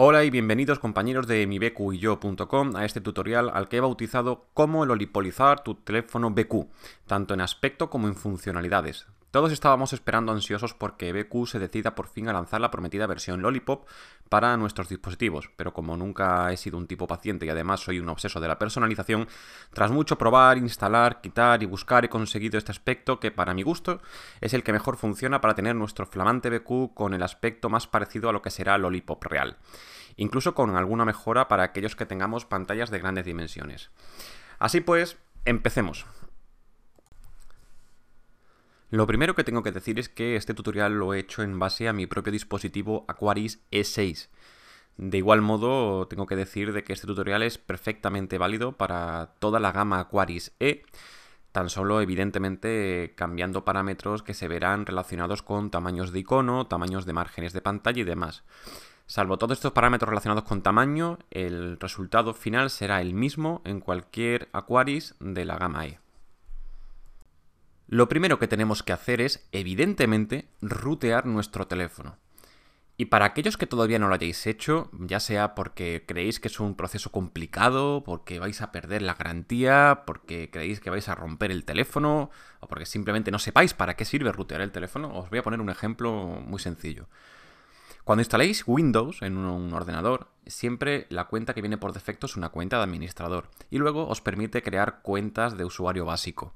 Hola y bienvenidos compañeros de mi y a este tutorial al que he bautizado cómo lolipolizar tu teléfono BQ, tanto en aspecto como en funcionalidades. Todos estábamos esperando ansiosos porque e BQ se decida por fin a lanzar la prometida versión Lollipop para nuestros dispositivos, pero como nunca he sido un tipo paciente y además soy un obseso de la personalización, tras mucho probar, instalar, quitar y buscar he conseguido este aspecto que para mi gusto es el que mejor funciona para tener nuestro flamante e BQ con el aspecto más parecido a lo que será Lollipop real, incluso con alguna mejora para aquellos que tengamos pantallas de grandes dimensiones. Así pues, empecemos. Lo primero que tengo que decir es que este tutorial lo he hecho en base a mi propio dispositivo Aquaris E6. De igual modo, tengo que decir de que este tutorial es perfectamente válido para toda la gama Aquaris E, tan solo evidentemente cambiando parámetros que se verán relacionados con tamaños de icono, tamaños de márgenes de pantalla y demás. Salvo todos estos parámetros relacionados con tamaño, el resultado final será el mismo en cualquier Aquaris de la gama E. Lo primero que tenemos que hacer es, evidentemente, rutear nuestro teléfono. Y para aquellos que todavía no lo hayáis hecho, ya sea porque creéis que es un proceso complicado, porque vais a perder la garantía, porque creéis que vais a romper el teléfono, o porque simplemente no sepáis para qué sirve rutear el teléfono, os voy a poner un ejemplo muy sencillo. Cuando instaléis Windows en un ordenador, siempre la cuenta que viene por defecto es una cuenta de administrador y luego os permite crear cuentas de usuario básico.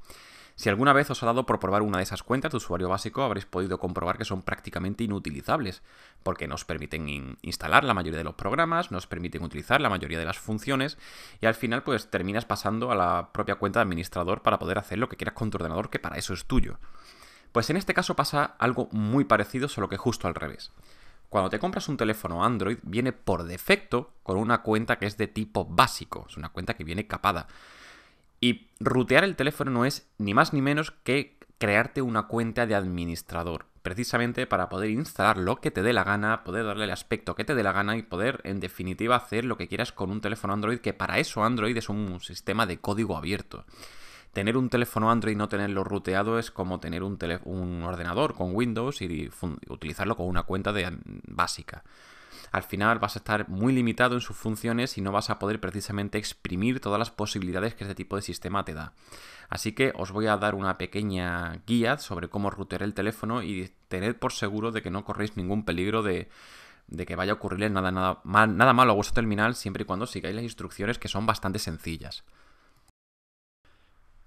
Si alguna vez os ha dado por probar una de esas cuentas de usuario básico, habréis podido comprobar que son prácticamente inutilizables, porque nos permiten instalar la mayoría de los programas, nos permiten utilizar la mayoría de las funciones y al final pues terminas pasando a la propia cuenta de administrador para poder hacer lo que quieras con tu ordenador, que para eso es tuyo. Pues en este caso pasa algo muy parecido, solo que justo al revés. Cuando te compras un teléfono Android, viene por defecto con una cuenta que es de tipo básico, es una cuenta que viene capada. Y rutear el teléfono no es ni más ni menos que crearte una cuenta de administrador, precisamente para poder instalar lo que te dé la gana, poder darle el aspecto que te dé la gana y poder, en definitiva, hacer lo que quieras con un teléfono Android, que para eso Android es un sistema de código abierto. Tener un teléfono Android y no tenerlo ruteado es como tener un, un ordenador con Windows y utilizarlo con una cuenta de básica al final vas a estar muy limitado en sus funciones y no vas a poder precisamente exprimir todas las posibilidades que este tipo de sistema te da. Así que os voy a dar una pequeña guía sobre cómo router el teléfono y tened por seguro de que no corréis ningún peligro de, que vaya a ocurrirle nada, nada, nada malo a vuestro terminal siempre y cuando sigáis las instrucciones que son bastante sencillas.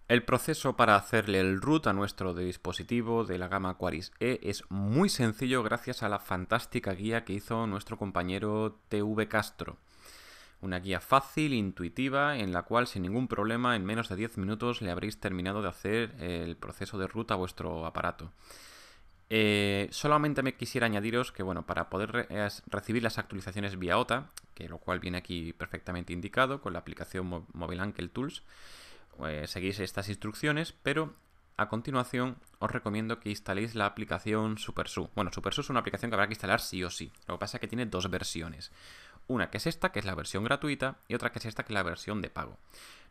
El proceso para hacerle el root a nuestro dispositivo de la gama Aquaris E es muy sencillo gracias a la fantástica guía que hizo nuestro compañero TV Castro. Una guía fácil, intuitiva, en la cual sin ningún problema en menos de 10 minutos le habréis terminado de hacer el proceso de root a vuestro aparato. Eh, solamente me quisiera añadiros que, bueno, para poder recibir las actualizaciones vía OTA, que lo cual viene aquí perfectamente indicado con la aplicación Mobile Ankle Tools, eh, seguís estas instrucciones, pero a continuación os recomiendo que instaléis la aplicación SuperSU. Bueno, SuperSU es una aplicación que habrá que instalar sí o sí. Lo que pasa es que tiene dos versiones. Una que es esta, que es la versión gratuita, y otra que es esta, que es la versión de pago.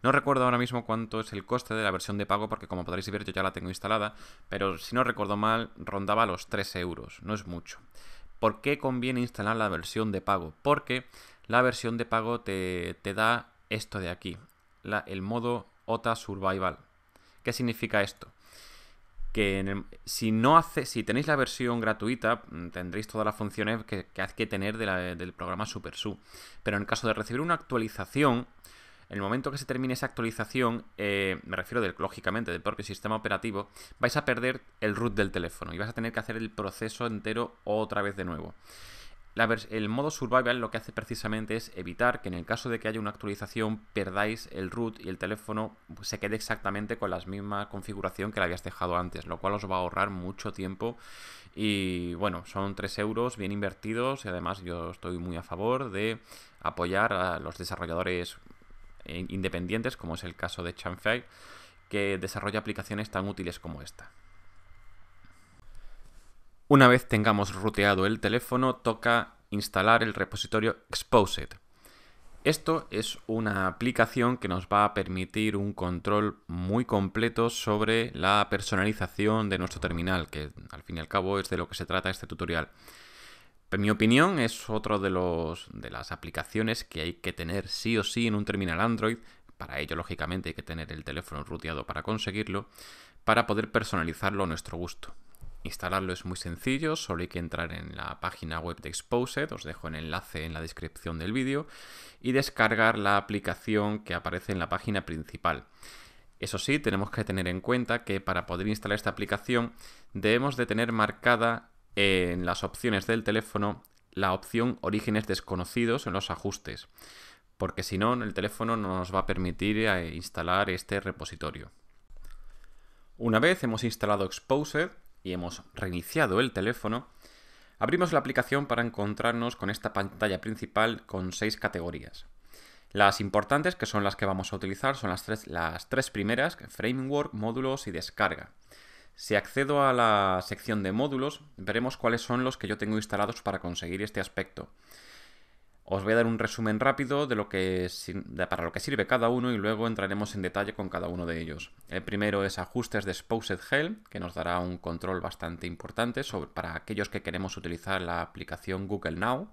No recuerdo ahora mismo cuánto es el coste de la versión de pago, porque como podréis ver yo ya la tengo instalada, pero si no recuerdo mal, rondaba los 3 euros, no es mucho. ¿Por qué conviene instalar la versión de pago? Porque la versión de pago te, da esto de aquí, el modo OTA Survival. ¿Qué significa esto? Que si, no hace, si tenéis la versión gratuita, mm, tendréis todas las funciones que, que que tener del programa SuperSU. Pero en el caso de recibir una actualización, en el momento que se termine esa actualización, eh, me refiero lógicamente del propio sistema operativo, vais a perder el root del teléfono y vais a tener que hacer el proceso entero otra vez de nuevo el modo survival lo que hace precisamente es evitar que en el caso de que haya una actualización perdáis el root y el teléfono pues se quede exactamente con la misma configuración que la habías dejado antes, lo cual os va a ahorrar mucho tiempo y bueno, son 3 euros bien invertidos y además yo estoy muy a favor de apoyar a los desarrolladores eh, independientes como es el caso de Chanfei que desarrolla aplicaciones tan útiles como esta. Una vez tengamos ruteado el teléfono, toca instalar el repositorio Exposed. Esto es una aplicación que nos va a permitir un control muy completo sobre la personalización de nuestro terminal, que al fin y al cabo es de lo que se trata este tutorial. En mi opinión es otra de, de las aplicaciones que hay que tener sí o sí en un terminal Android. Para ello, lógicamente, hay que tener el teléfono ruteado para conseguirlo, para poder personalizarlo a nuestro gusto. Instalarlo es muy sencillo, solo hay que entrar en la página web de Exposed, os dejo el enlace en la descripción del vídeo, y descargar la aplicación que aparece en la página principal. Eso sí, tenemos que tener en cuenta que para poder instalar esta aplicación debemos de tener marcada en las opciones del teléfono la opción orígenes desconocidos en los ajustes, porque si no, el teléfono no nos va a permitir eh, instalar este repositorio. Una vez hemos instalado Exposed, y hemos reiniciado el teléfono, abrimos la aplicación para encontrarnos con esta pantalla principal con seis categorías. Las importantes, que son las que vamos a utilizar, son las tres, las primeras, framework, módulos y descarga. Si accedo a la sección de módulos, veremos cuáles son los que yo tengo instalados para conseguir este aspecto. Os voy a dar un resumen rápido de lo que para lo que sirve cada uno y luego entraremos en detalle con cada uno de ellos. El primero es ajustes de Exposed Helm, que nos dará un control bastante importante para aquellos que queremos utilizar la aplicación Google Now.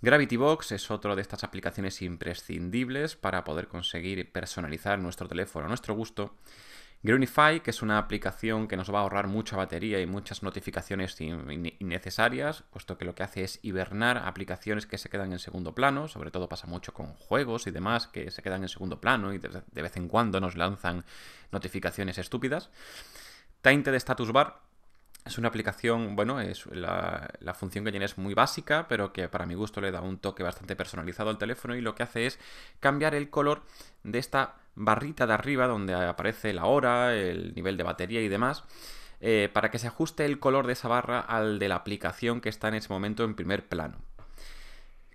Gravity Box es otra de estas aplicaciones imprescindibles para poder conseguir personalizar nuestro teléfono a nuestro gusto. Greenify, que es una aplicación que nos va a ahorrar mucha batería y muchas notificaciones innecesarias, puesto que lo que hace es hibernar aplicaciones que se quedan en segundo plano, sobre todo pasa mucho con juegos y demás que se quedan en segundo plano y de vez en cuando nos lanzan notificaciones estúpidas. Tainted Status Bar, es una aplicación, bueno, es la, la, función que tiene es muy básica, pero que para mi gusto le da un toque bastante personalizado al teléfono y lo que hace es cambiar el color de esta barrita de arriba donde aparece la hora, el nivel de batería y demás, eh, para que se ajuste el color de esa barra al de la aplicación que está en ese momento en primer plano.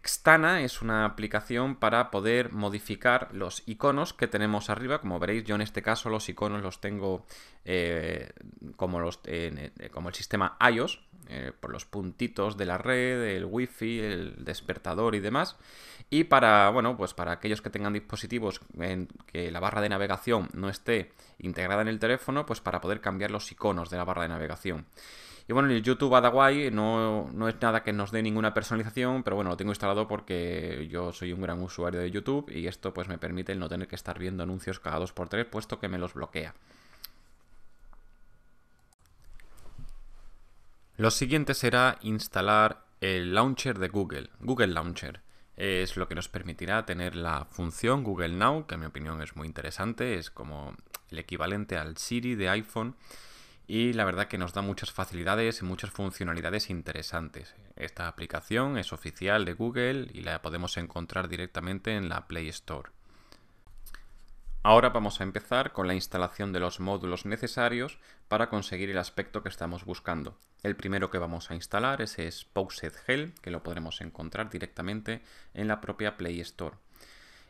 Xtana es una aplicación para poder modificar los iconos que tenemos arriba. Como veréis, yo en este caso los iconos los tengo eh, como, los, eh, como el sistema iOS, eh, por los puntitos de la red, el wifi, el despertador y demás. Y para, bueno, pues para aquellos que tengan dispositivos en que la barra de navegación no esté integrada en el teléfono, pues para poder cambiar los iconos de la barra de navegación. Y bueno, el YouTube Adawai no, no es nada que nos dé ninguna personalización, pero bueno, lo tengo instalado porque yo soy un gran usuario de YouTube y esto pues me permite el no tener que estar viendo anuncios cada 2x3, puesto que me los bloquea. Lo siguiente será instalar el launcher de Google, Google Launcher es lo que nos permitirá tener la función Google Now, que en mi opinión es muy interesante, es como el equivalente al Siri de iPhone y la verdad que nos da muchas facilidades y muchas funcionalidades interesantes. Esta aplicación es oficial de Google y la podemos encontrar directamente en la Play Store. Ahora vamos a empezar con la instalación de los módulos necesarios para conseguir el aspecto que estamos buscando. El primero que vamos a instalar es Spoused Gel, que lo podremos encontrar directamente en la propia Play Store.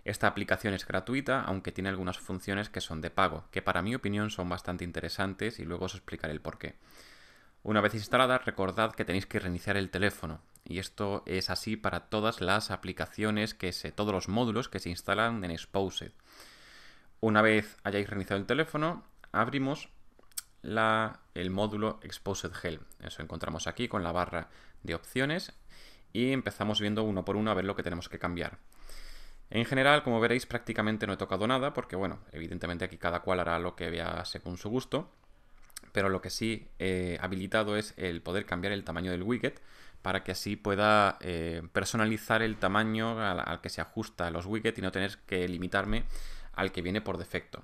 Esta aplicación es gratuita, aunque tiene algunas funciones que son de pago, que para mi opinión son bastante interesantes y luego os explicaré el porqué. Una vez instalada, recordad que tenéis que reiniciar el teléfono. Y esto es así para todas las aplicaciones que se, todos los módulos que se instalan en Exposed. Una vez hayáis reiniciado el teléfono, abrimos la, el módulo Exposed gel Eso encontramos aquí con la barra de opciones y empezamos viendo uno por uno a ver lo que tenemos que cambiar. En general, como veréis, prácticamente no he tocado nada, porque bueno, evidentemente aquí cada cual hará lo que vea según su gusto, pero lo que sí he habilitado es el poder cambiar el tamaño del widget, para que así pueda eh, personalizar el tamaño al, que se ajusta los widgets y no tener que limitarme al que viene por defecto.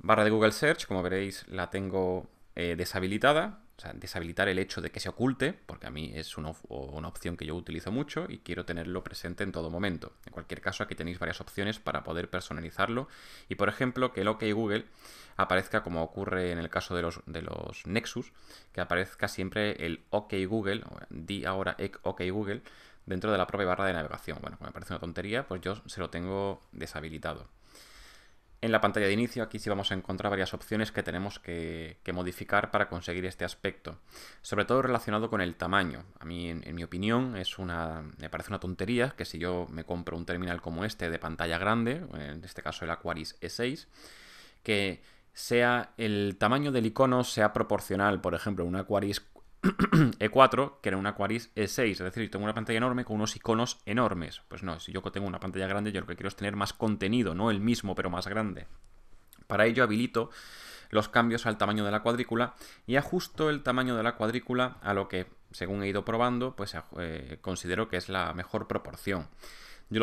Barra de Google Search, como veréis, la tengo eh, deshabilitada deshabilitar el hecho de que se oculte, porque a mí es una, opción que yo utilizo mucho y quiero tenerlo presente en todo momento. En cualquier caso, aquí tenéis varias opciones para poder personalizarlo y, por ejemplo, que el OK Google aparezca como ocurre en el caso de los, de los Nexus, que aparezca siempre el OK Google, di ahora OK Google, dentro de la propia barra de navegación. Bueno, me parece una tontería, pues yo se lo tengo deshabilitado. En la pantalla de inicio aquí sí vamos a encontrar varias opciones que tenemos que, modificar para conseguir este aspecto, sobre todo relacionado con el tamaño. A mí, en, mi opinión, es una, me parece una tontería que si yo me compro un terminal como este de pantalla grande, en este caso el Aquaris E6, que sea el tamaño del icono sea proporcional, por ejemplo, un Aquaris e4, e que era un Aquaris E6. Es decir, tengo una pantalla enorme con unos iconos enormes. Pues no, si yo tengo una pantalla grande, yo lo que quiero es tener más contenido, no el mismo, pero más grande. Para ello habilito los cambios al tamaño de la cuadrícula y ajusto el tamaño de la cuadrícula a lo que, según he ido probando, pues eh, considero que es la mejor proporción. Yo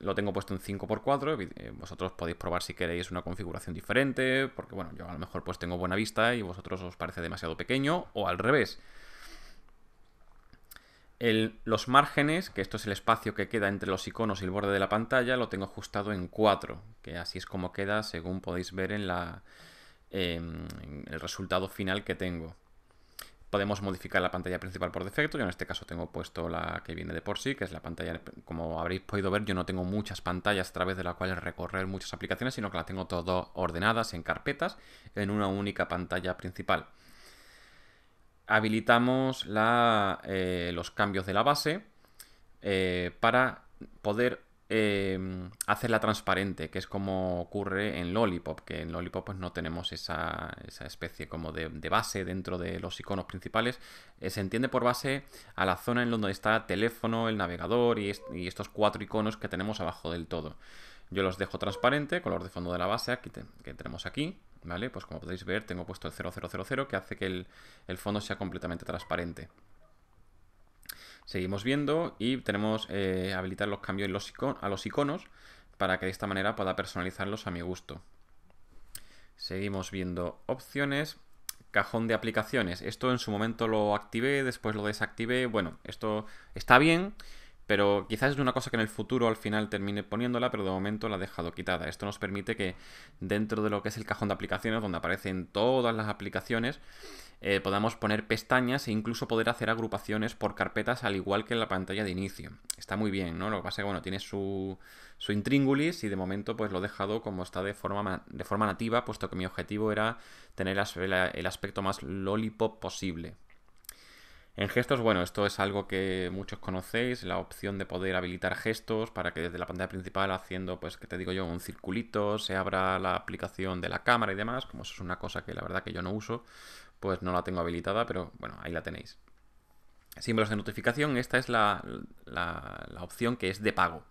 lo, tengo puesto en 5x4, eh, vosotros podéis probar si queréis una configuración diferente, porque bueno, yo a lo mejor pues tengo buena vista y vosotros os parece demasiado pequeño, o al revés. los márgenes, que esto es el espacio que queda entre los iconos y el borde de la pantalla, lo tengo ajustado en 4, que así es como queda según podéis ver en, la, en el resultado final que tengo. Podemos modificar la pantalla principal por defecto. Yo en este caso tengo puesto la que viene de por sí, que es la pantalla, como habréis podido ver, yo no tengo muchas pantallas a través de las cuales recorrer muchas aplicaciones, sino que las tengo todo ordenadas en carpetas en una única pantalla principal. Habilitamos la, eh, los cambios de la base eh, para poder Em, hacerla transparente, que es como ocurre en Lollipop, que en Lollipop pues, no tenemos esa, especie como de, base dentro de los iconos principales. Eh, se entiende por base a la zona en donde está el teléfono, el navegador y, estos cuatro iconos que tenemos abajo del todo. Yo los dejo transparente, color de fondo de la base aquí que tenemos aquí, ¿vale? Pues como podéis ver tengo puesto el 0000 que hace que el, el fondo sea completamente transparente. Seguimos viendo y tenemos eh, habilitar los cambios a los iconos para que de esta manera pueda personalizarlos a mi gusto. Seguimos viendo opciones, cajón de aplicaciones. Esto en su momento lo activé, después lo desactivé. Bueno, esto está bien, pero quizás es una cosa que en el futuro al final termine poniéndola, pero de momento la he dejado quitada. Esto nos permite que dentro de lo que es el cajón de aplicaciones, donde aparecen todas las aplicaciones, eh, podamos poner pestañas e incluso poder hacer agrupaciones por carpetas al igual que en la pantalla de inicio. Está muy bien, ¿no? Lo que pasa es que, bueno, tiene su, su intríngulis y de momento pues lo he dejado como está de forma, de forma nativa, puesto que mi objetivo era tener el aspecto más lollipop posible. En gestos, bueno, esto es algo que muchos conocéis, la opción de poder habilitar gestos para que desde la pantalla principal haciendo, pues, que te digo yo, un circulito, se abra la aplicación de la cámara y demás, como eso es una cosa que la verdad que yo no uso, pues no la tengo habilitada, pero bueno, ahí la tenéis. Símbolos de notificación, esta es la, la opción que es de pago.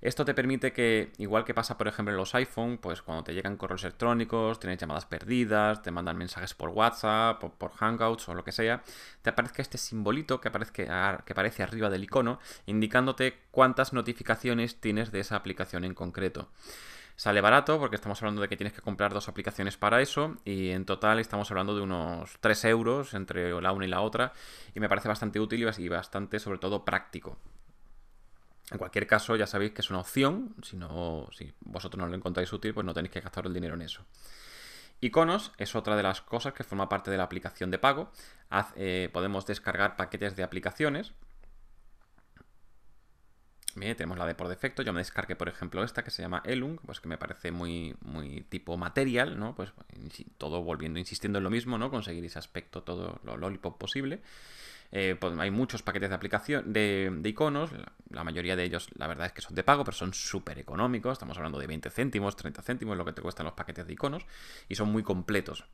Esto te permite que, igual que pasa por ejemplo en los iPhone, pues cuando te llegan correos electrónicos, tienes llamadas perdidas, te mandan mensajes por WhatsApp, por, Hangouts o lo que sea, te aparezca este simbolito que, que aparece arriba del icono, indicándote cuántas notificaciones tienes de esa aplicación en concreto sale barato porque estamos hablando de que tienes que comprar dos aplicaciones para eso y en total estamos hablando de unos 3 euros entre la una y la otra y me parece bastante útil y bastante sobre todo práctico. En cualquier caso, ya sabéis que es una opción. Si, si vosotros no lo encontráis útil, pues no tenéis que gastar el dinero en eso. Iconos es otra de las cosas que forma parte de la aplicación de pago. Eh, podemos descargar paquetes de aplicaciones. tenemos la de por defecto. Yo me descargué, por ejemplo, esta que se llama Elung, pues que me parece muy, muy tipo material, ¿no? Pues todo volviendo, insistiendo en lo mismo, ¿no? Conseguir ese aspecto, todo lo lollipop posible. Eh, pues hay muchos paquetes de aplicación de, iconos, la, mayoría de ellos la verdad es que son de pago, pero son súper económicos, estamos hablando de 20 céntimos, 30 céntimos, lo que te cuestan los paquetes de iconos, y son muy completos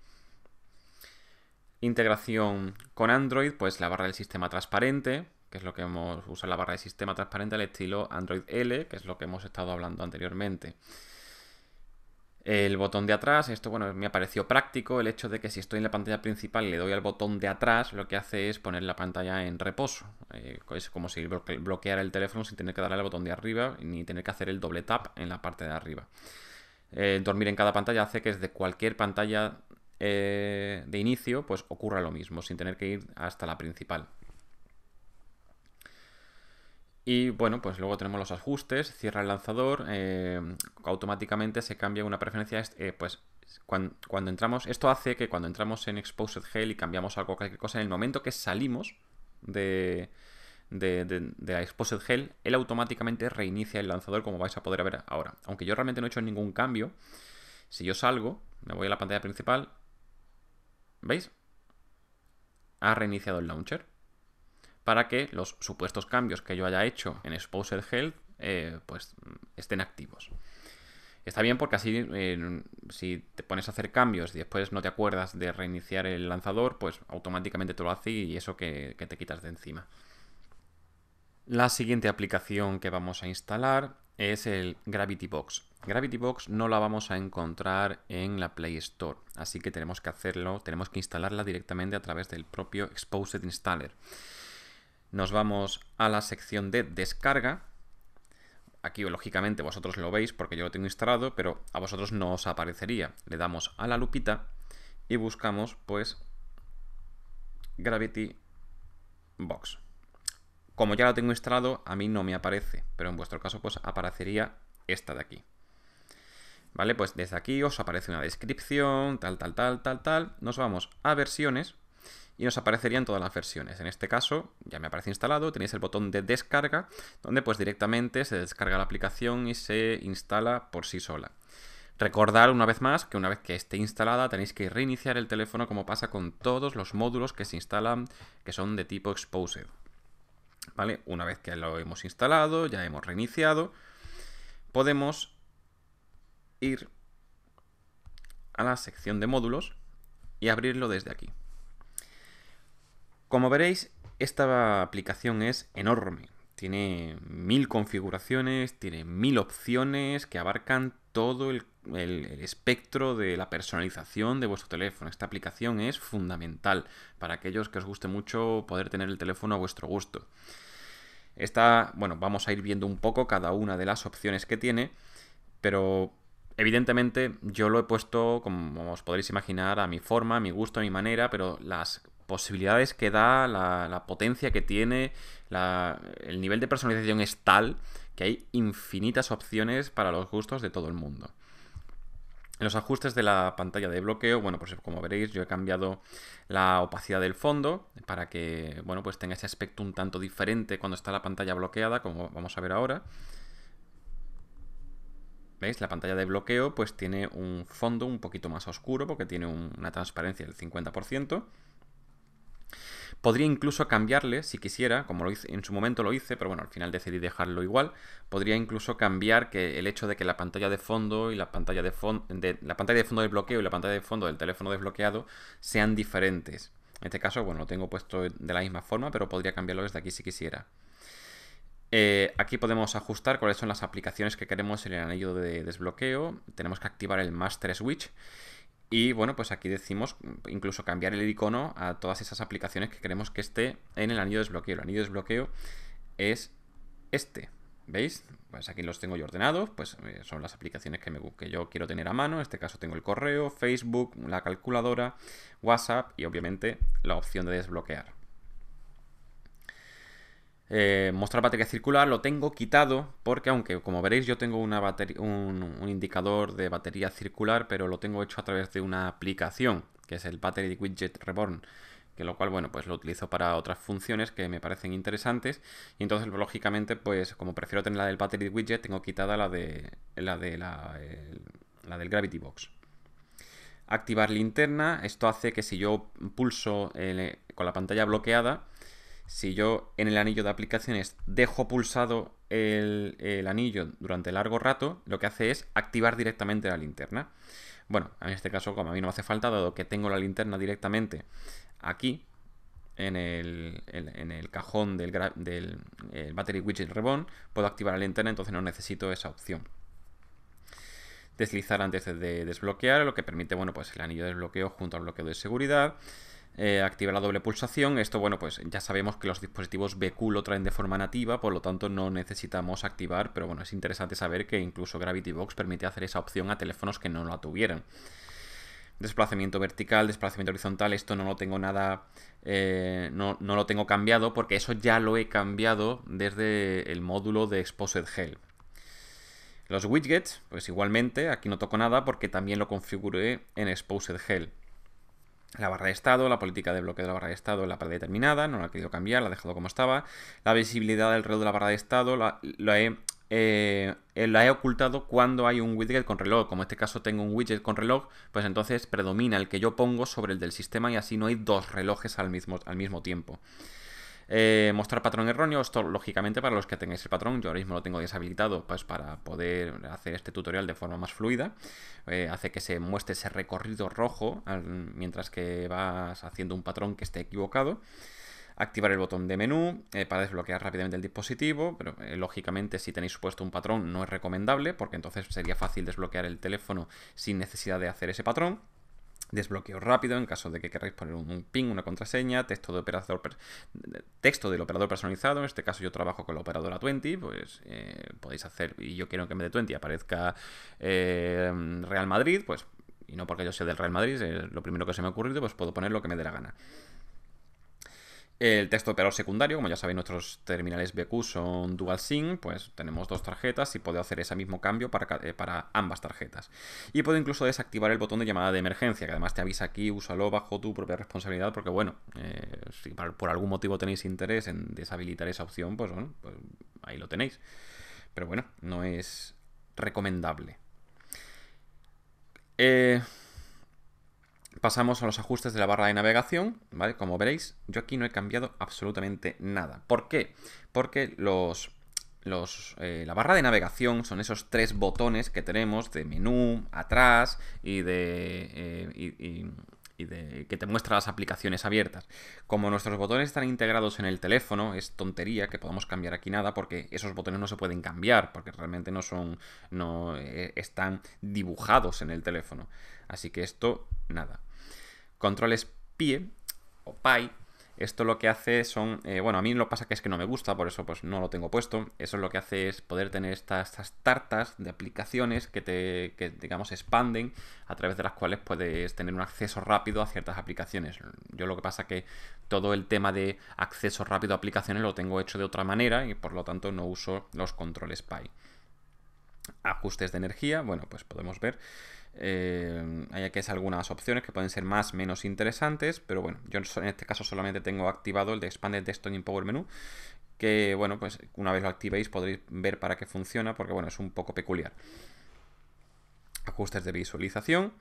integración con Android, pues la barra del sistema transparente, que es lo que hemos usado la barra del sistema transparente al estilo Android L, que es lo que hemos estado hablando anteriormente el botón de atrás. Esto, bueno, me parecido práctico el hecho de que si estoy en la pantalla principal le doy al botón de atrás, lo que hace es poner la pantalla en reposo. Eh, es como si bloqueara el teléfono sin tener que darle al botón de arriba ni tener que hacer el doble tap en la parte de arriba. Eh, dormir en cada pantalla hace que desde cualquier pantalla eh, de inicio pues ocurra lo mismo, sin tener que ir hasta la principal. Y bueno, pues luego tenemos los ajustes, cierra el lanzador, eh, automáticamente se cambia una preferencia, eh, pues cuando, entramos, esto hace que cuando entramos en Exposed Hell y cambiamos algo, cualquier cosa, en el momento que salimos de, de, Exposed Hell, él automáticamente reinicia el lanzador como vais a poder ver ahora. Aunque yo realmente no he hecho ningún cambio, si yo salgo, me voy a la pantalla principal, ¿veis? Ha reiniciado el launcher para que los supuestos cambios que yo haya hecho en Exposed Health eh, pues, estén activos. Está bien porque así eh, si te pones a hacer cambios y después no te acuerdas de reiniciar el lanzador, pues automáticamente te lo hace y eso que, te quitas de encima. La siguiente aplicación que vamos a instalar es el Gravity Box. Gravity Box no la vamos a encontrar en la Play Store, así que tenemos que hacerlo, tenemos que instalarla directamente a través del propio Exposed Installer nos vamos a la sección de descarga. Aquí, lógicamente, vosotros lo veis porque yo lo tengo instalado, pero a vosotros no os aparecería. Le damos a la lupita y buscamos, pues, Gravity Box. Como ya lo tengo instalado, a mí no me aparece, pero en vuestro caso, pues, aparecería esta de aquí. ¿Vale? Pues desde aquí os aparece una descripción, tal, tal, tal, tal, tal. Nos vamos a versiones y nos aparecerían todas las versiones. En este caso ya me aparece instalado, tenéis el botón de descarga donde pues directamente se descarga la aplicación y se instala por sí sola. Recordar una vez más que una vez que esté instalada tenéis que reiniciar el teléfono como pasa con todos los módulos que se instalan que son de tipo Exposed. ¿Vale? Una vez que lo hemos instalado, ya hemos reiniciado, podemos ir a la sección de módulos y abrirlo desde aquí. Como veréis, esta aplicación es enorme. Tiene mil configuraciones, tiene mil opciones que abarcan todo el, espectro de la personalización de vuestro teléfono. Esta aplicación es fundamental para aquellos que os guste mucho poder tener el teléfono a vuestro gusto. Esta, bueno, vamos a ir viendo un poco cada una de las opciones que tiene, pero evidentemente yo lo he puesto, como os podréis imaginar, a mi forma, a mi gusto, a mi manera, pero las posibilidades que da, la, potencia que tiene, el nivel de personalización es tal que hay infinitas opciones para los gustos de todo el mundo. En los ajustes de la pantalla de bloqueo, bueno, pues como veréis, yo he cambiado la opacidad del fondo para que, bueno, pues tenga ese aspecto un tanto diferente cuando está la pantalla bloqueada, como vamos a ver ahora. ¿Veis? La pantalla de bloqueo pues tiene un fondo un poquito más oscuro porque tiene una transparencia del 50%. Podría incluso cambiarle, si quisiera, como lo hice, en su momento lo hice, pero bueno, al final decidí dejarlo igual. Podría incluso cambiar que el hecho de que la pantalla de fondo y la pantalla de, fondo la pantalla de fondo del bloqueo y la pantalla de fondo del teléfono desbloqueado sean diferentes. En este caso, bueno, lo tengo puesto de la misma forma, pero podría cambiarlo desde aquí si quisiera. Eh, aquí podemos ajustar cuáles son las aplicaciones que queremos en el anillo de desbloqueo. Tenemos que activar el Master Switch y bueno, pues aquí decimos incluso cambiar el icono a todas esas aplicaciones que queremos que esté en el anillo de desbloqueo. El anillo de desbloqueo es este, ¿veis? Pues aquí los tengo yo ordenados, pues eh, son las aplicaciones que, me, que yo quiero tener a mano. En este caso tengo el correo, Facebook, la calculadora, WhatsApp y obviamente la opción de desbloquear. Eh, mostrar batería circular lo tengo quitado porque aunque como veréis yo tengo una un, un, indicador de batería circular pero lo tengo hecho a través de una aplicación que es el Battery Widget Reborn que lo cual bueno pues lo utilizo para otras funciones que me parecen interesantes y entonces lógicamente pues como prefiero tener la del Battery Widget tengo quitada la de la de la, la del Gravity Box activar linterna esto hace que si yo pulso eh, con la pantalla bloqueada si yo en el anillo de aplicaciones dejo pulsado el, anillo durante largo rato, lo que hace es activar directamente la linterna. Bueno, en este caso, como a mí no hace falta, dado que tengo la linterna directamente aquí, en el, cajón del, del el Battery Widget Reborn, puedo activar la linterna, entonces no necesito esa opción. Deslizar antes de desbloquear, lo que permite, bueno, pues el anillo de desbloqueo junto al bloqueo de seguridad. Eh, activar la doble pulsación. Esto, bueno, pues ya sabemos que los dispositivos BQ lo traen de forma nativa, por lo tanto no necesitamos activar, pero bueno, es interesante saber que incluso Gravity Box permite hacer esa opción a teléfonos que no la tuvieran. Desplazamiento vertical, desplazamiento horizontal, esto no lo tengo nada, eh, no, lo tengo cambiado porque eso ya lo he cambiado desde el módulo de Exposed Hell Los widgets, pues igualmente, aquí no toco nada porque también lo configuré en Exposed Hell la barra de estado, la política de bloqueo de la barra de estado la predeterminada, no la he querido cambiar, la he dejado como estaba, la visibilidad del reloj de la barra de estado la, he eh, eh, la he ocultado cuando hay un widget con reloj. Como en este caso tengo un widget con reloj, pues entonces predomina el que yo pongo sobre el del sistema y así no hay dos relojes al mismo, al mismo tiempo. Eh, mostrar patrón erróneo, esto lógicamente para los que tengáis el patrón, yo ahora mismo lo tengo deshabilitado pues, para poder hacer este tutorial de forma más fluida, eh, hace que se muestre ese recorrido rojo mientras que vas haciendo un patrón que esté equivocado activar el botón de menú eh, para desbloquear rápidamente el dispositivo, pero lógicamente si tenéis puesto un patrón no es recomendable porque entonces sería fácil desbloquear el teléfono sin necesidad de hacer ese patrón desbloqueo rápido en caso de que queráis poner un ping, una contraseña, texto, de operador, texto del operador personalizado, en este caso yo trabajo con la operadora 20, pues eh, podéis hacer, y yo quiero que me dé de 20 aparezca eh, Real Madrid, pues, y no porque yo sea del Real Madrid, es lo primero que se me ha ocurrido, pues puedo poner lo que me dé la gana. El texto operador secundario, como ya sabéis, nuestros terminales BQ son dual sync, pues tenemos dos tarjetas y puedo hacer ese mismo cambio para, eh, para ambas tarjetas. Y puedo incluso desactivar el botón de llamada de emergencia, que además te avisa aquí, úsalo bajo tu propia responsabilidad, porque bueno, eh, si por algún motivo tenéis interés en deshabilitar esa opción, pues bueno, pues ahí lo tenéis. Pero bueno, no es recomendable. Eh, pasamos a los ajustes de la barra de navegación, ¿vale? Como veréis, yo aquí no he cambiado absolutamente nada. ¿Por qué? Porque los, eh, la barra de navegación son esos tres botones que tenemos de menú, atrás y de... Eh, y de, que te muestra las aplicaciones abiertas. Como nuestros botones están integrados en el teléfono, es tontería que podamos cambiar aquí nada porque esos botones no se pueden cambiar porque realmente no son no eh, están dibujados en el teléfono. Así que esto nada. Controles PIE o PI esto lo que hace son, eh, bueno, a mí lo que pasa que es que no me gusta, por eso pues no lo tengo puesto. Eso lo que hace es poder tener estas, tartas de aplicaciones que te, digamos, expanden, a través de las cuales puedes tener un acceso rápido a ciertas aplicaciones. Yo lo que pasa que todo el tema de acceso rápido a aplicaciones lo tengo hecho de otra manera y por lo tanto no uso los controles PI ajustes de energía, bueno, pues podemos ver. Eh, hay aquí algunas opciones que pueden ser más menos interesantes, pero bueno, yo en este caso solamente tengo activado el de Expanded Desktop in Power Menu, que bueno, pues una vez lo activéis podréis ver para qué funciona, porque bueno, es un poco peculiar. Ajustes de visualización,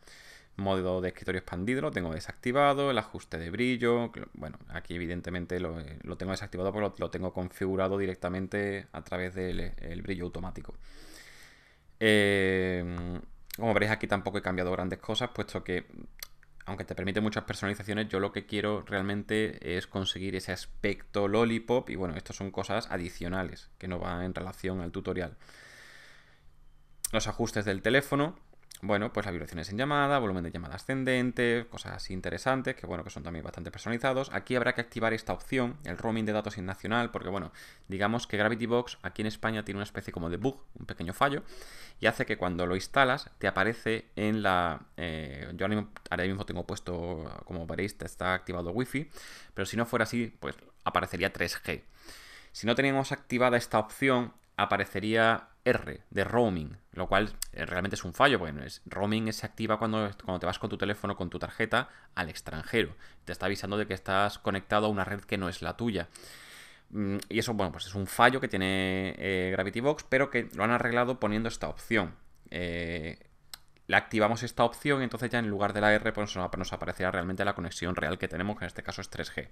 modo de escritorio expandido lo tengo desactivado, el ajuste de brillo, bueno, aquí evidentemente lo, eh, tengo desactivado porque lo, tengo configurado directamente a través del brillo automático. Em, como veréis aquí tampoco he cambiado grandes cosas, puesto que aunque te permite muchas personalizaciones, yo lo que quiero realmente es conseguir ese aspecto lollipop y bueno, estas son cosas adicionales que no van en relación al tutorial. Los ajustes del teléfono, bueno, pues las vibraciones en llamada, volumen de llamada ascendente, cosas así interesantes, que bueno, que son también bastante personalizados. Aquí habrá que activar esta opción, el roaming de datos internacional, porque bueno, digamos que Gravity Box aquí en España tiene una especie como de bug, un pequeño fallo, y hace que cuando lo instalas te aparece en la... Eh, yo ahora mismo, tengo puesto, como veréis, está activado Wi-Fi, pero si no fuera así, pues aparecería 3G. Si no teníamos activada esta opción, aparecería R de roaming, lo cual eh, realmente es un fallo, porque es, roaming se activa cuando, cuando te vas con tu teléfono, con tu tarjeta al extranjero. Te está avisando de que estás conectado a una red que no es la tuya. Mm, y eso, bueno, pues es un fallo que tiene eh, Gravity Box, pero que lo han arreglado poniendo esta opción. Eh, la activamos esta opción, entonces ya en lugar de la R pues nos aparecerá realmente la conexión real que tenemos, que en este caso es 3G.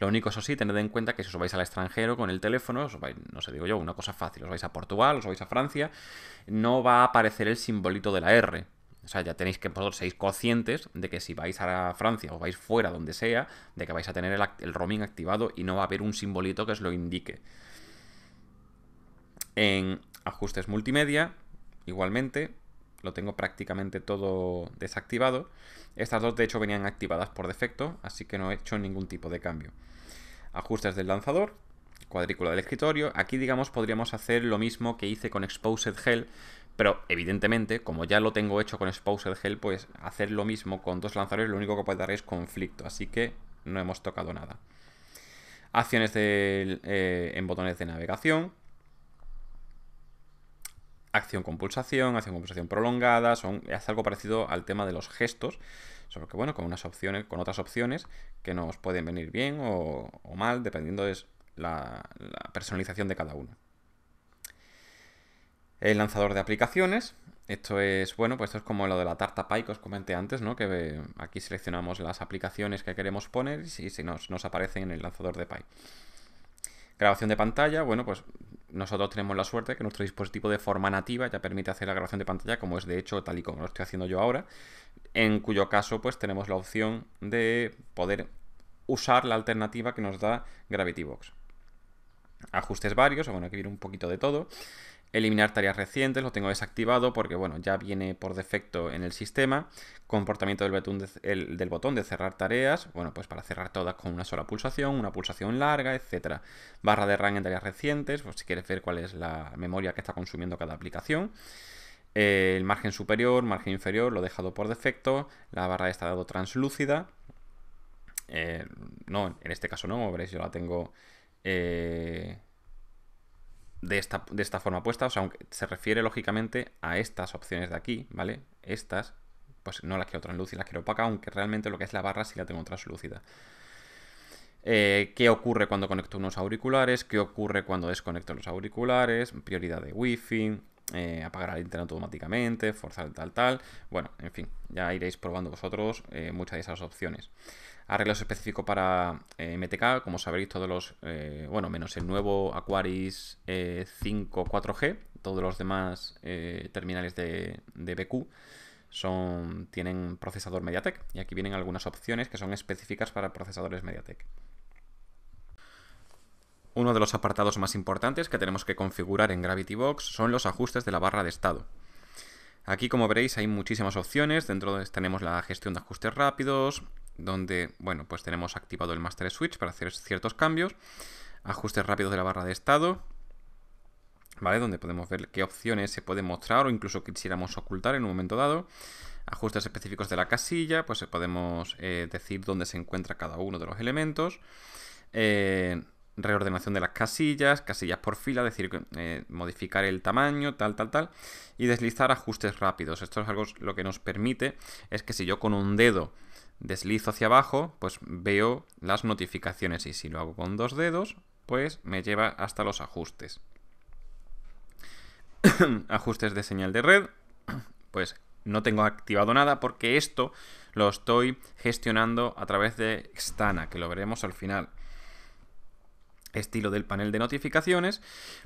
Lo único, eso sí, tened en cuenta que si os vais al extranjero con el teléfono, os no sé, digo yo, una cosa fácil, os vais a Portugal, os vais a Francia, no va a aparecer el simbolito de la R. O sea, ya tenéis que ser seis conscientes de que si vais a Francia o vais fuera, donde sea, de que vais a tener el, el roaming activado y no va a haber un simbolito que os lo indique. En ajustes multimedia, igualmente, lo tengo prácticamente todo desactivado. Estas dos de hecho venían activadas por defecto, así que no he hecho ningún tipo de cambio. Ajustes del lanzador, cuadrícula del escritorio. Aquí, digamos, podríamos hacer lo mismo que hice con Exposed Hell pero evidentemente, como ya lo tengo hecho con Exposed Hell pues hacer lo mismo con dos lanzadores lo único que puede dar es conflicto, así que no hemos tocado nada. Acciones eh, en botones de navegación, acción con pulsación, acción con pulsación prolongada, son, es algo parecido al tema de los gestos, solo que bueno, con unas opciones, con otras opciones que nos pueden venir bien o, mal, dependiendo de la, personalización de cada uno. El lanzador de aplicaciones, esto es, bueno, pues esto es como lo de la tarta pie que os comenté antes, ¿no? Que eh, aquí seleccionamos las aplicaciones que queremos poner y si nos, nos aparecen en el lanzador de pie. Grabación de pantalla, bueno, pues nosotros tenemos la suerte que nuestro dispositivo de forma nativa ya permite hacer la grabación de pantalla, como es de hecho tal y como lo estoy haciendo yo ahora, en cuyo caso pues tenemos la opción de poder usar la alternativa que nos da Gravity Box. Ajustes varios, bueno, aquí viene un poquito de todo. Eliminar tareas recientes, lo tengo desactivado porque bueno, ya viene por defecto en el sistema. Comportamiento del botón, de, del botón de cerrar tareas, bueno, pues para cerrar todas con una sola pulsación, una pulsación larga, etc. Barra de RAM en tareas recientes, pues si quieres ver cuál es la memoria que está consumiendo cada aplicación. Eh, el margen superior, margen inferior, lo he dejado por defecto. La barra está dado translúcida. Eh, no, en este caso no, veréis, yo la tengo... Eh, de esta, forma puesta, o sea, aunque se refiere lógicamente a estas opciones de aquí, ¿vale? Estas, pues no las quiero translúcidas, las quiero opaca, aunque realmente lo que es la barra sí la tengo translúcida. Eh, ¿Qué ocurre cuando conecto unos auriculares? ¿Qué ocurre cuando desconecto los auriculares? Prioridad de wifi, eh, apagar el internet automáticamente, forzar tal, tal. Bueno, en fin, ya iréis probando vosotros eh, muchas de esas opciones. Arreglos específicos para eh, MTK, como sabréis, todos los, bueno, menos el nuevo Aquaris 5 4G, todos los demás terminales de, de BQ son, tienen procesador MediaTek. Y aquí vienen algunas opciones que son específicas para procesadores MediaTek. Uno de los apartados más importantes que tenemos que configurar en Gravity Box son los ajustes de la barra de estado. Aquí, como veréis, hay muchísimas opciones. Dentro de, tenemos la gestión de ajustes rápidos, donde, bueno, pues tenemos activado el Master Switch para hacer ciertos cambios. Ajustes rápidos de la barra de estado, ¿vale? Donde podemos ver qué opciones se pueden mostrar o incluso quisiéramos ocultar en un momento dado. Ajustes específicos de la casilla, pues podemos eh, decir dónde se encuentra cada uno de los elementos. Eh, reordenación de las casillas, casillas por fila, es decir, eh, modificar el tamaño, tal, tal, tal, y deslizar ajustes rápidos. Esto es algo lo que nos permite es que si yo con un dedo deslizo hacia abajo, pues veo las notificaciones y si lo hago con dos dedos, pues me lleva hasta los ajustes. ajustes de señal de red, pues no tengo activado nada porque esto lo estoy gestionando a través de Xtana, que lo veremos al final estilo del panel de notificaciones,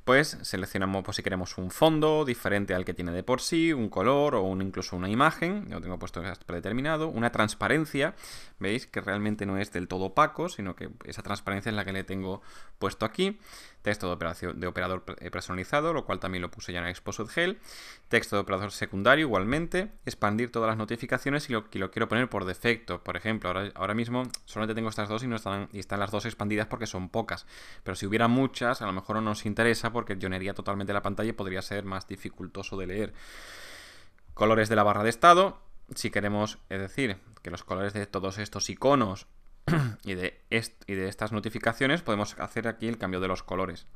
pues seleccionamos pues, si queremos un fondo diferente al que tiene de por sí, un color o incluso una imagen, yo tengo puesto predeterminado, una transparencia, veis que realmente no es del todo opaco, sino que esa transparencia es la que le tengo puesto aquí texto de, operador eh, personalizado, lo cual también lo puse ya en Exposed Hell. texto de operador secundario igualmente, expandir todas las notificaciones y lo, quiero poner por defecto, por ejemplo, ahora, mismo solamente tengo estas dos y, no están, y están las dos expandidas porque son pocas, pero si hubiera muchas a lo mejor no nos interesa porque llenaría totalmente la pantalla y podría ser más dificultoso de leer. Colores de la barra de estado, si queremos, es decir, que los colores de todos estos iconos y, de de estas notificaciones podemos hacer aquí el cambio de los colores.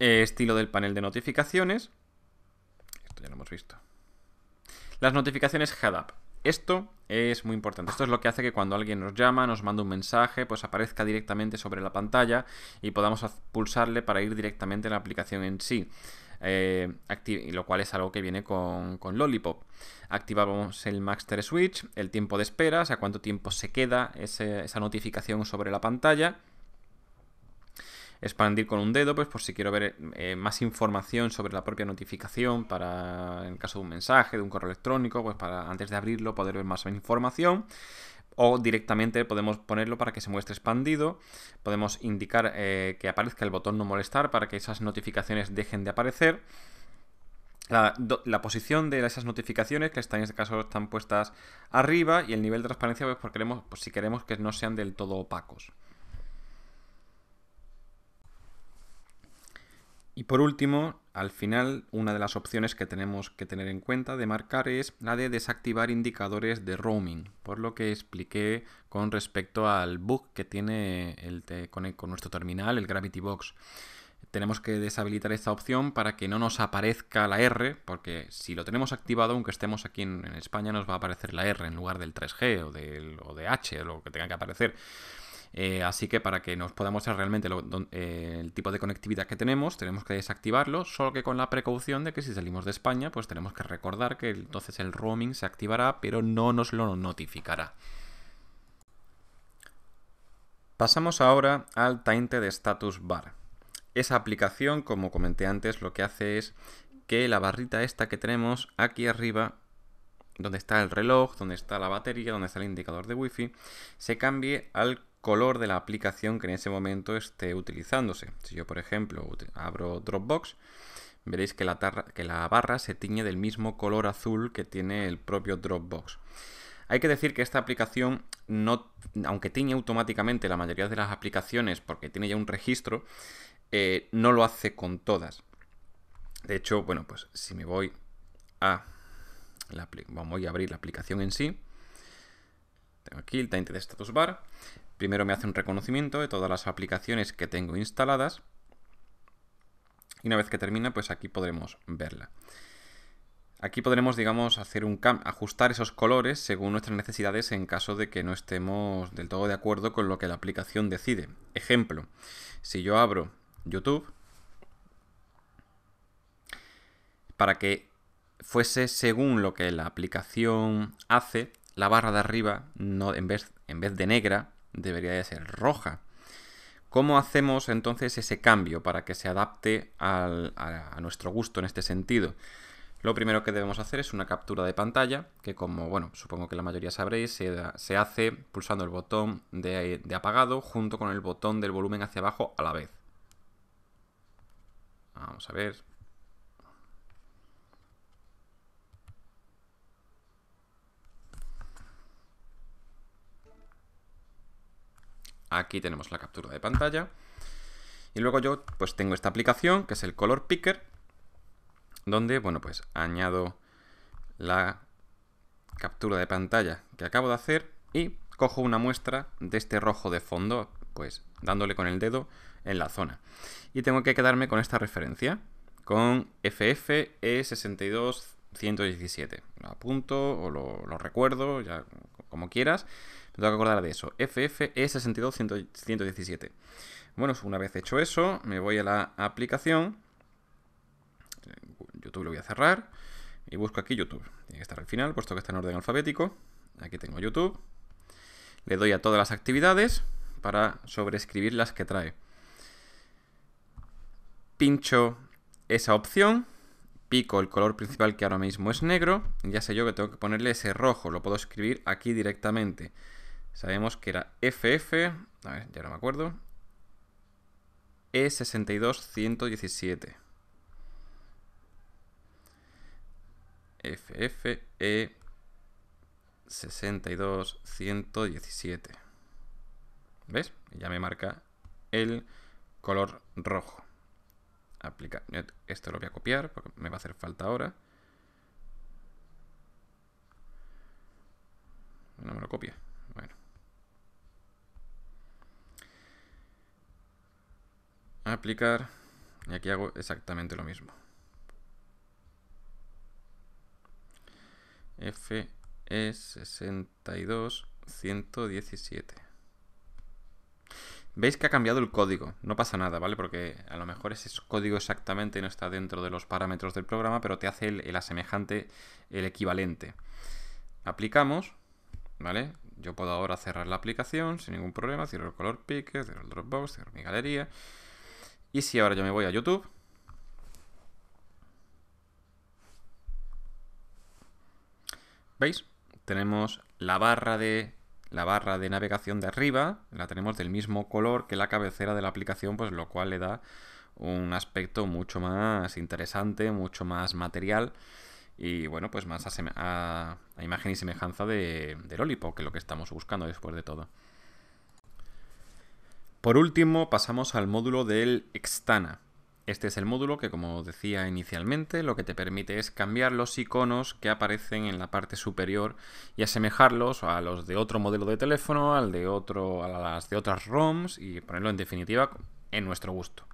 Eh, estilo del panel de notificaciones. Esto ya lo hemos visto. Las notificaciones head-up. Esto es muy importante. Esto es lo que hace que cuando alguien nos llama, nos manda un mensaje, pues aparezca directamente sobre la pantalla y podamos pulsarle para ir directamente a la aplicación en sí. Eh, lo cual es algo que viene con, Lollipop. Activamos el Master Switch, el tiempo de espera, o sea, cuánto tiempo se queda esa notificación sobre la pantalla expandir con un dedo, pues por si quiero ver eh, más información sobre la propia notificación, para en caso de un mensaje, de un correo electrónico, pues para antes de abrirlo poder ver más información o directamente podemos ponerlo para que se muestre expandido, podemos indicar eh, que aparezca el botón no molestar para que esas notificaciones dejen de aparecer. La, posición de esas notificaciones, que están, en este caso están puestas arriba, y el nivel de transparencia, pues, queremos, pues, si queremos que no sean del todo opacos. Y por último, al final, una de las opciones que tenemos que tener en cuenta de marcar es la de desactivar indicadores de roaming, por lo que expliqué con respecto al bug que tiene el con, nuestro terminal, el Gravity Box. Tenemos que deshabilitar esta opción para que no nos aparezca la R, porque si lo tenemos activado, aunque estemos aquí en, España, nos va a aparecer la R en lugar del 3G o, del, o de H, o lo que tenga que aparecer. Eh, así que para que nos podamos mostrar realmente eh, el tipo de conectividad que tenemos, tenemos que desactivarlo, solo que con la precaución de que si salimos de España, pues tenemos que recordar que entonces el roaming se activará, pero no nos lo notificará. Pasamos ahora al de Status Bar. Esa aplicación, como comenté antes, lo que hace es que la barrita esta que tenemos aquí arriba, donde está el reloj, donde está la batería, donde está el indicador de wifi, se cambie al color de la aplicación que en ese momento esté utilizándose. Si yo, por ejemplo, abro Dropbox, veréis que la, que la barra se tiñe del mismo color azul que tiene el propio Dropbox. Hay que decir que esta aplicación, no, aunque tiñe automáticamente la mayoría de las aplicaciones porque tiene ya un registro, eh, no lo hace con todas. De hecho, bueno, pues si me voy a voy a abrir la aplicación en sí, aquí el de Status Bar. Primero me hace un reconocimiento de todas las aplicaciones que tengo instaladas. Y una vez que termina, pues aquí podremos verla. Aquí podremos, digamos, hacer un ajustar esos colores según nuestras necesidades en caso de que no estemos del todo de acuerdo con lo que la aplicación decide. Ejemplo, si yo abro YouTube, para que fuese según lo que la aplicación hace, la barra de arriba, no, en, vez, en vez de negra, debería de ser roja. ¿Cómo hacemos entonces ese cambio para que se adapte a, nuestro gusto en este sentido? Lo primero que debemos hacer es una captura de pantalla, que como bueno, supongo que la mayoría sabréis, se, hace pulsando el botón de apagado junto con el botón del volumen hacia abajo a la vez. Vamos a ver, Aquí tenemos la captura de pantalla. Y luego yo pues tengo esta aplicación que es el Color Picker, donde bueno pues añado la captura de pantalla que acabo de hacer y cojo una muestra de este rojo de fondo pues dándole con el dedo en la zona. Y tengo que quedarme con esta referencia, con FFE62117. Lo apunto o lo, lo recuerdo, ya como quieras, tengo que acordar de eso. FFE62117. Bueno, una vez hecho eso, me voy a la aplicación. YouTube lo voy a cerrar. Y busco aquí YouTube. Tiene que estar al final, puesto que está en orden alfabético. Aquí tengo YouTube. Le doy a todas las actividades para sobreescribir las que trae. Pincho esa opción, pico el color principal que ahora mismo es negro, ya sé yo que tengo que ponerle ese rojo, lo puedo escribir aquí directamente. Sabemos que era FF, a ver, ya no me acuerdo, E62117. FFE 62117. ¿Ves? Ya me marca el color rojo. aplica, Esto lo voy a copiar porque me va a hacer falta ahora. No me lo copia. aplicar y aquí hago exactamente lo mismo. F es 62 117. Veis que ha cambiado el código, no pasa nada, ¿vale? Porque a lo mejor ese código exactamente no está dentro de los parámetros del programa, pero te hace el, asemejante, el equivalente. Aplicamos, ¿vale? Yo puedo ahora cerrar la aplicación sin ningún problema, cierro el color picker, cierro el Dropbox, cierro mi galería, y si ahora yo me voy a YouTube. ¿Veis? Tenemos la barra de la barra de navegación de arriba, la tenemos del mismo color que la cabecera de la aplicación, pues lo cual le da un aspecto mucho más interesante, mucho más material y bueno, pues más a, imagen y semejanza de, Olipo, que es lo que estamos buscando después de todo. Por último, pasamos al módulo del Extana. Este es el módulo que, como decía inicialmente, lo que te permite es cambiar los iconos que aparecen en la parte superior y asemejarlos a los de otro modelo de teléfono, al a las de otras ROMs y ponerlo en definitiva en nuestro gusto.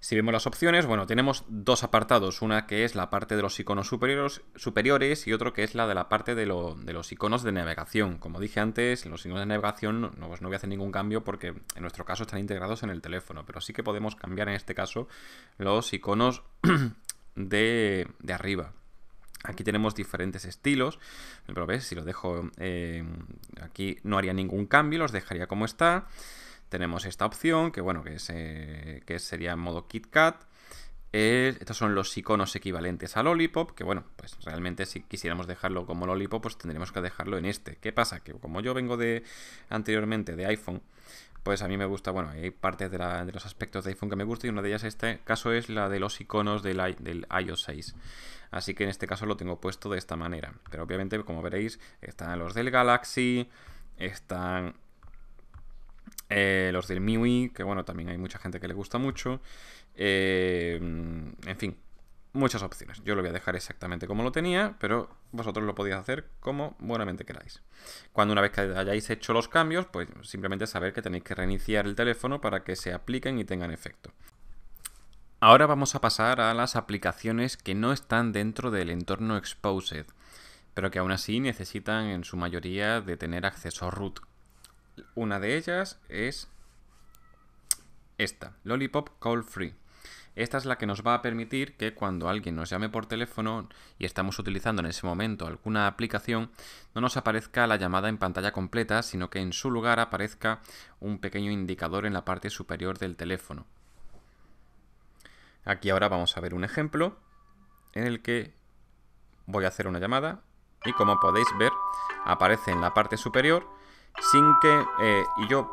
Si vemos las opciones, bueno, tenemos dos apartados, una que es la parte de los iconos superiores, superiores y otro que es la de la parte de, los iconos de navegación. Como dije antes, los iconos de navegación pues no, voy a hacer ningún cambio porque en nuestro caso están integrados en el teléfono, pero sí que podemos cambiar en este caso los iconos de, arriba. Aquí tenemos diferentes estilos, pero veis si lo dejo eh, aquí no haría ningún cambio, los dejaría como está. Tenemos esta opción, que bueno, que, es, que sería en modo KitKat. estos son los iconos equivalentes al Lollipop, que bueno, pues realmente si quisiéramos dejarlo como Lollipop, pues tendríamos que dejarlo en este. ¿Qué pasa? Que como yo vengo de anteriormente de iPhone, pues a mí me gusta, bueno, hay partes de, los aspectos de iPhone que me gustan y una de ellas en este caso es la de los iconos del, del iOS 6. Así que en este caso lo tengo puesto de esta manera. Pero obviamente, como veréis, están los del Galaxy, están eh, los del MIUI, que bueno, también hay mucha gente que le gusta mucho. Eh, en fin, muchas opciones. Yo lo voy a dejar exactamente como lo tenía, pero vosotros lo podéis hacer como buenamente queráis. Cuando una vez que hayáis hecho los cambios, pues simplemente saber que tenéis que reiniciar el teléfono para que se apliquen y tengan efecto. Ahora vamos a pasar a las aplicaciones que no están dentro del entorno Exposed, pero que aún así necesitan en su mayoría de tener acceso a root. Una de ellas es esta, Lollipop Call Free. Esta es la que nos va a permitir que cuando alguien nos llame por teléfono y estamos utilizando en ese momento alguna aplicación, no nos aparezca la llamada en pantalla completa, sino que en su lugar aparezca un pequeño indicador en la parte superior del teléfono. Aquí ahora vamos a ver un ejemplo en el que voy a hacer una llamada y como podéis ver aparece en la parte superior sin que... Eh, y yo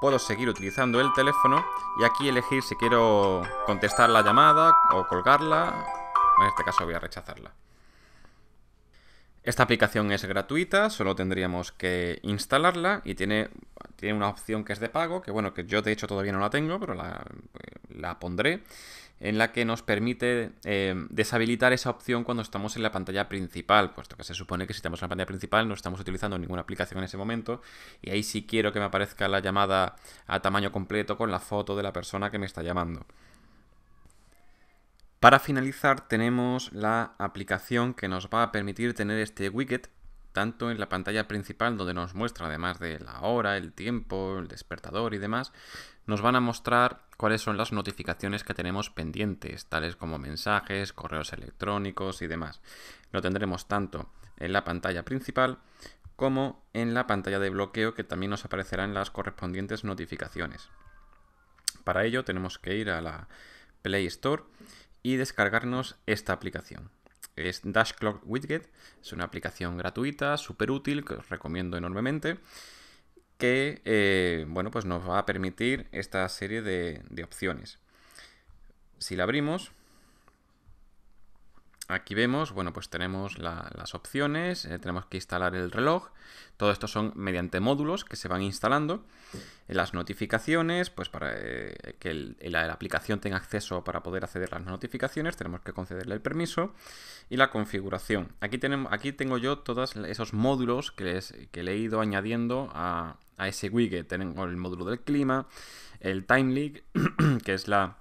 puedo seguir utilizando el teléfono y aquí elegir si quiero contestar la llamada o colgarla. En este caso voy a rechazarla. Esta aplicación es gratuita, solo tendríamos que instalarla y tiene, una opción que es de pago, que bueno, que yo de hecho todavía no la tengo, pero la eh, pondré en la que nos permite eh, deshabilitar esa opción cuando estamos en la pantalla principal, puesto que se supone que si estamos en la pantalla principal no estamos utilizando ninguna aplicación en ese momento, y ahí sí quiero que me aparezca la llamada a tamaño completo con la foto de la persona que me está llamando. Para finalizar tenemos la aplicación que nos va a permitir tener este widget tanto en la pantalla principal donde nos muestra además de la hora, el tiempo, el despertador y demás, nos van a mostrar cuáles son las notificaciones que tenemos pendientes, tales como mensajes, correos electrónicos y demás. Lo tendremos tanto en la pantalla principal como en la pantalla de bloqueo que también nos aparecerán las correspondientes notificaciones. Para ello tenemos que ir a la Play Store y descargarnos esta aplicación. Es Dash Clock Widget, es una aplicación gratuita, súper útil, que os recomiendo enormemente que eh, bueno, pues nos va a permitir esta serie de opciones. Si la abrimos, Aquí vemos, bueno, pues tenemos las opciones, eh, tenemos que instalar el reloj, todo esto son mediante módulos que se van instalando, eh, las notificaciones, pues para eh, que la, aplicación tenga acceso para poder acceder a las notificaciones, tenemos que concederle el permiso y la configuración. Aquí, tenemos, aquí tengo yo todos esos módulos que, les, le he ido añadiendo a, ese widget, tenemos el módulo del clima, el time leak, que es la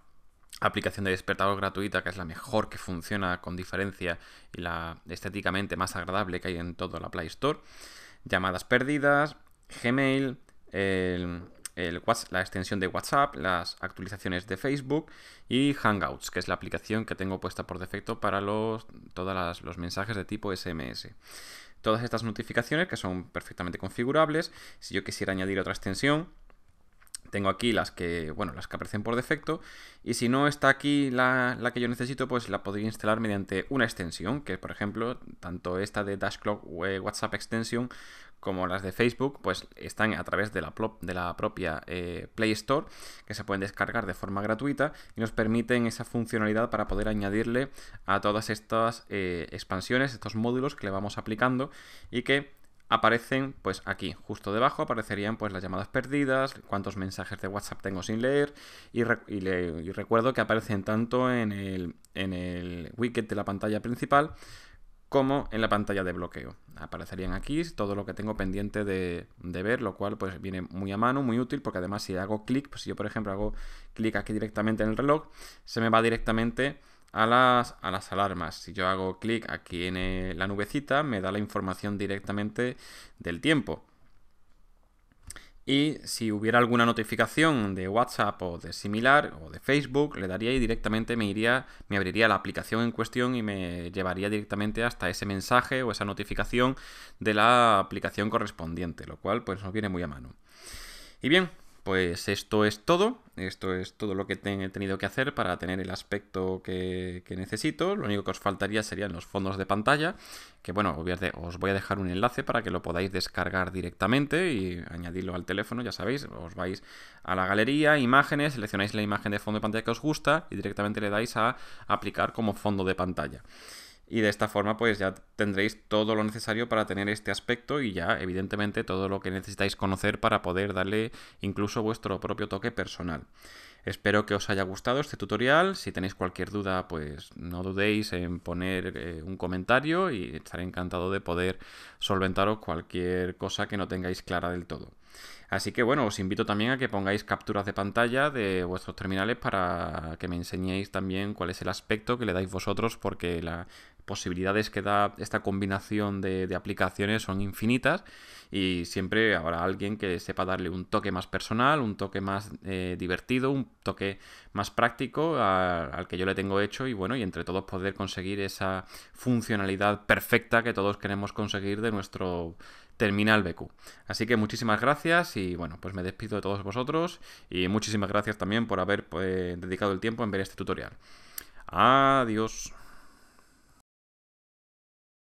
aplicación de despertador gratuita, que es la mejor que funciona con diferencia y la estéticamente más agradable que hay en toda la Play Store. Llamadas perdidas, Gmail, el, la extensión de WhatsApp, las actualizaciones de Facebook y Hangouts, que es la aplicación que tengo puesta por defecto para los, todos los mensajes de tipo SMS. Todas estas notificaciones que son perfectamente configurables, si yo quisiera añadir otra extensión, tengo aquí las que, bueno, las que aparecen por defecto. Y si no está aquí la, la, que yo necesito, pues la podría instalar mediante una extensión, que por ejemplo, tanto esta de Dashclock WhatsApp Extension como las de Facebook, pues están a través de la, de la propia eh, Play Store, que se pueden descargar de forma gratuita y nos permiten esa funcionalidad para poder añadirle a todas estas eh, expansiones, estos módulos que le vamos aplicando y que aparecen pues aquí, justo debajo aparecerían pues las llamadas perdidas, cuántos mensajes de WhatsApp tengo sin leer y, recuerdo que aparecen tanto en el, wicket de la pantalla principal como en la pantalla de bloqueo. Aparecerían aquí todo lo que tengo pendiente de, ver, lo cual pues viene muy a mano, muy útil, porque además si hago clic, pues, si yo por ejemplo hago clic aquí directamente en el reloj, se me va directamente a las, a las alarmas. Si yo hago clic aquí en eh, la nubecita, me da la información directamente del tiempo. Y si hubiera alguna notificación de WhatsApp o de similar o de Facebook, le daría y directamente me iría, me abriría la aplicación en cuestión y me llevaría directamente hasta ese mensaje o esa notificación de la aplicación correspondiente, lo cual pues nos viene muy a mano. Y bien, pues esto es todo. Esto es todo lo que he tenido que hacer para tener el aspecto que, que, necesito. Lo único que os faltaría serían los fondos de pantalla, que bueno, os voy a dejar un enlace para que lo podáis descargar directamente y añadirlo al teléfono, ya sabéis, os vais a la galería, imágenes, seleccionáis la imagen de fondo de pantalla que os gusta y directamente le dais a aplicar como fondo de pantalla y de esta forma pues ya tendréis todo lo necesario para tener este aspecto y ya evidentemente todo lo que necesitáis conocer para poder darle incluso vuestro propio toque personal. Espero que os haya gustado este tutorial. Si tenéis cualquier duda, pues no dudéis en poner eh, un comentario y estaré encantado de poder solventaros cualquier cosa que no tengáis clara del todo. Así que bueno, os invito también a que pongáis capturas de pantalla de vuestros terminales para que me enseñéis también cuál es el aspecto que le dais vosotros, porque la posibilidades que da esta combinación de, aplicaciones son infinitas y siempre habrá alguien que sepa darle un toque más personal, un toque más eh, divertido, un toque más práctico al que yo le tengo hecho y bueno, y entre todos poder conseguir esa funcionalidad perfecta que todos queremos conseguir de nuestro Terminal BQ. Así que muchísimas gracias y bueno, pues me despido de todos vosotros y muchísimas gracias también por haber eh, dedicado el tiempo en ver este tutorial. Adiós.